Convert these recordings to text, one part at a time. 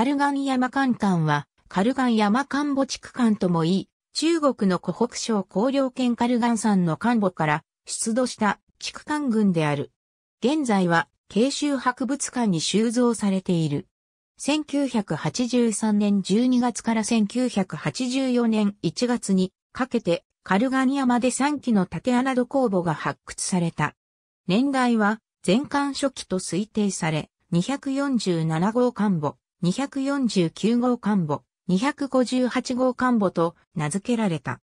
カルガン山間間は、カルガン山間母地区間ともいい、中国の湖北省広陵県カルガン山の間母から出土した地区間群である。現在は、慶州博物館に収蔵されている。1983年12月から1984年1月にかけてカルガニ山で3基の縦穴戸工墓が発掘された。年代は全館初期と推定され247号館母、249号官房、258号官母と名付けられた。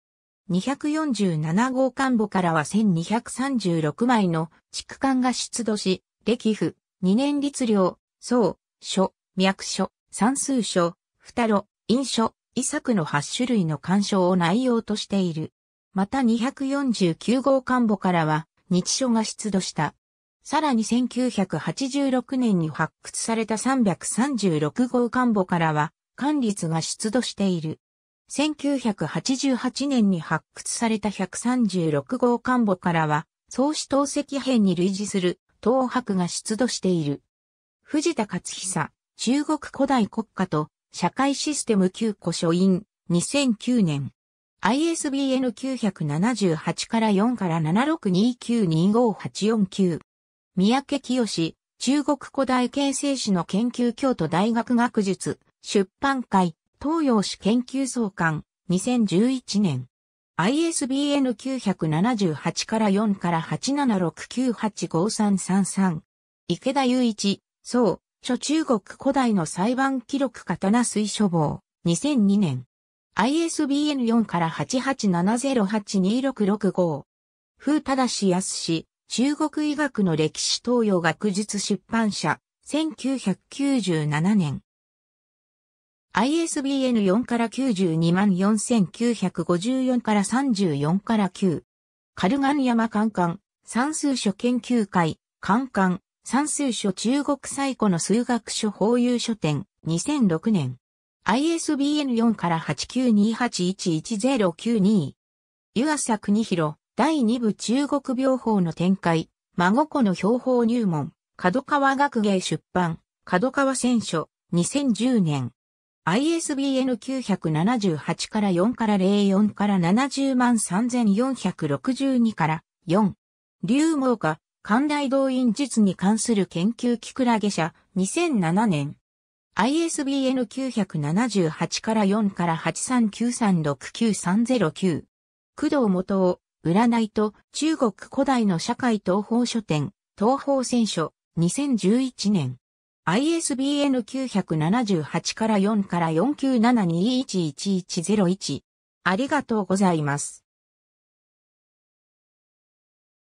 247号官母からは1236枚の畜艦が出土し、歴府、二年律令、宋、書、脈書、算数書、二路、印書、遺作の8種類の干渉を内容としている。また249号官母からは、日書が出土した。さらに1986年に発掘された336号官墓からは、管率が出土している。1988年に発掘された136号官墓からは、総始投石編に類似する東博が出土している。藤田勝久、中国古代国家と社会システム9個書院、2009年。ISBN 978から4から762925849。三宅清、中国古代形成史の研究京都大学学術、出版会、東洋史研究総監、2011年。ISBN 978から4から876985333。池田雄一、そう、諸中国古代の裁判記録刀水書房、2002年。ISBN4 から887082665。風正康中国医学の歴史東洋学術出版社、1997年。ISBN 4から92万4954から34から9。カルガン山カンカン、算数書研究会、カンカン、算数書中国最古の数学書法有書店、2006年。ISBN4 から8 9 2 8 1 1 0 9 2湯浅国広。第2部中国病法の展開、孫子の標法入門、角川学芸出版、角川選書、2010年。ISBN 978から4から04から70万3462から4。流毛家、寛大動員術に関する研究キクラゲ社、2007年。ISBN 978から4から839369309。工藤元夫。占いと中国古代の社会東方書店、東方選書、2011年。ISBN 978から4から497211101。ありがとうございます。